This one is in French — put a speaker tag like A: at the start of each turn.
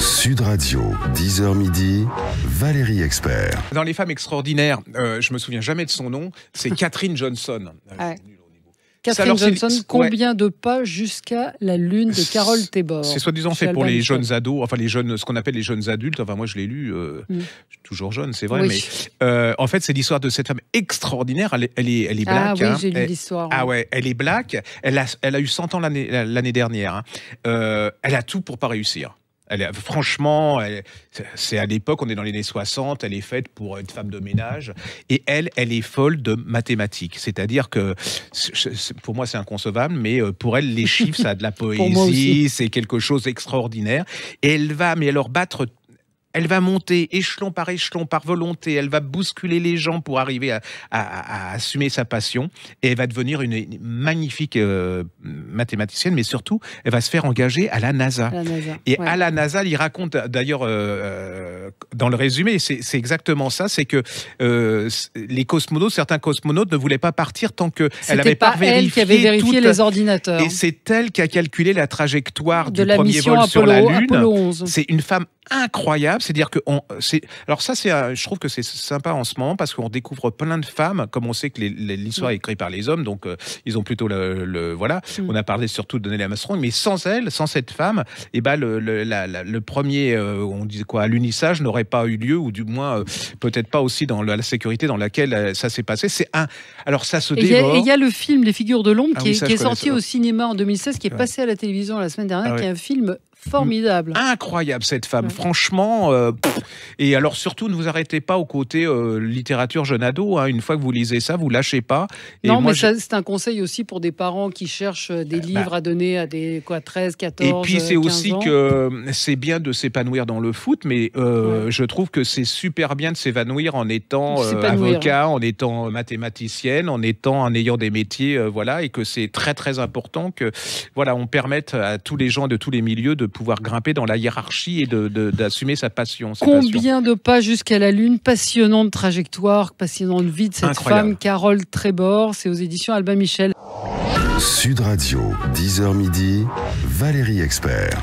A: Sud Radio, 10h midi, Valérie Expert.
B: Dans Les Femmes Extraordinaires, euh, je me souviens jamais de son nom, c'est Catherine Johnson.
A: Euh, Catherine Johnson, combien de pas jusqu'à la lune de Carole Tébor C'est soi-disant fait pour les jeunes
B: ados, enfin les jeunes, ce qu'on appelle les jeunes adultes. Enfin, moi, je l'ai lu, euh, mm. toujours jeune, c'est vrai, mais en fait, c'est l'histoire de cette femme extraordinaire. Elle, est, elle est, elle black. Ah oui, hein. j'ai lu l'histoire. Ah ouais, elle est black. Elle a, elle a eu 100 ans l'année dernière. Hein. elle a tout pour pas réussir franchement, c'est à l'époque, on est dans les années 60, elle est faite pour une femme de ménage. Et elle, elle est folle de mathématiques. C'est-à-dire que, pour moi, c'est inconcevable, mais euh, pour elle, les chiffres, ça a de la poésie, c'est quelque chose d'extraordinaire. Et elle va, mais alors, battre elle va monter échelon par échelon, par volonté. Elle va bousculer les gens pour arriver à, assumer sa passion. Et elle va devenir une, magnifique euh, mathématicienne, mais surtout, elle va se faire engager à la NASA. et à la NASA, il raconte euh, d'ailleurs euh, dans le résumé, c'est exactement ça, c'est que les cosmonautes, certains cosmonautes ne voulaient pas partir tant que elle n'avait pas, vérifié elle qui avait les
A: ordinateurs. Et
B: c'est elle qui a calculé la trajectoire du premier vol sur la Lune. C'est une femme incroyable. C'est-à-dire que on, alors ça, c'est, euh, je trouve que c'est sympa en ce moment parce qu'on découvre plein de femmes, comme on sait que l'histoire est écrite par les hommes, donc euh, ils ont plutôt le, voilà. Mm. On a parlé surtout de Nelly Armstrong, mais sans elle, sans cette femme, et eh ben, le, premier, euh, on disait quoi, l'unissage n'aurait pas eu lieu, ou du moins peut-être pas aussi dans la, sécurité dans laquelle ça s'est passé. C'est un. Alors ça se dévore. il y, a
A: le film Les Figures de l'ombre ah qui, est, sorti au cinéma en 2016, qui est passé à la télévision la semaine dernière, ah qui est un film Formidable.
B: Incroyable cette femme, franchement. Euh, et alors surtout, ne vous arrêtez pas au côté euh, littérature jeune ado. Hein. Une fois que vous lisez ça, vous lâchez pas. Et non, moi, mais
A: c'est un conseil aussi pour des parents qui cherchent euh, des bah, livres bah. à donner à des 13, 14. Et puis c'est aussi que
B: c'est bien de s'épanouir dans le foot, mais je trouve que c'est super bien de s'épanouir en étant avocat, en étant mathématicienne, en étant en ayant des métiers, voilà, et que c'est très très important que voilà, on permette à tous les gens de tous les milieux de de pouvoir grimper dans la hiérarchie et d'assumer sa passion.
A: Combien de pas jusqu'à la Lune, passionnante trajectoire, passionnante vie de cette femme, Carole Trébor, c'est aux éditions Albin Michel. Sud Radio, 10h midi, Valérie Expert.